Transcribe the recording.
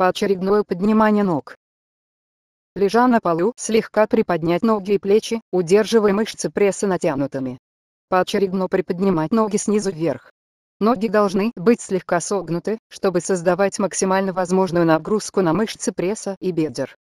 поочередное поднимание ног. Лежа на полу, слегка приподнять ноги и плечи, удерживая мышцы пресса натянутыми. Поочередно приподнимать ноги снизу вверх. Ноги должны быть слегка согнуты, чтобы создавать максимально возможную нагрузку на мышцы пресса и бедер.